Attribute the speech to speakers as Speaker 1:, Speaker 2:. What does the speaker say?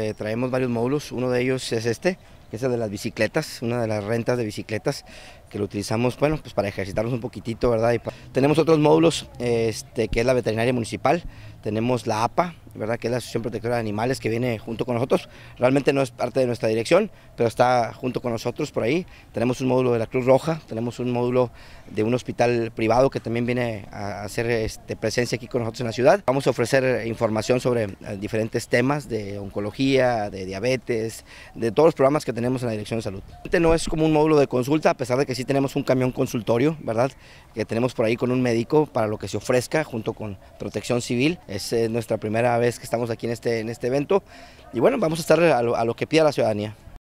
Speaker 1: Eh, traemos varios módulos, uno de ellos es este, que es el de las bicicletas, una de las rentas de bicicletas, que lo utilizamos, bueno, pues para ejercitarnos un poquitito, ¿verdad? Y tenemos otros módulos, este, que es la veterinaria municipal, tenemos la APA, ¿verdad? Que es la Asociación Protectora de Animales que viene junto con nosotros. Realmente no es parte de nuestra dirección, pero está junto con nosotros por ahí. Tenemos un módulo de la Cruz Roja, tenemos un módulo de un hospital privado que también viene a hacer este, presencia aquí con nosotros en la ciudad. Vamos a ofrecer eh, información sobre eh, diferentes temas de oncología, de diabetes, de todos los programas que tenemos en la Dirección de Salud. No es como un módulo de consulta, a pesar de que sí tenemos un camión consultorio, ¿verdad? Que tenemos por ahí con un médico para lo que se ofrezca junto con protección civil. Es eh, nuestra primera vez que estamos aquí en este, en este evento. Y bueno, vamos a estar a lo que pida la ciudadanía.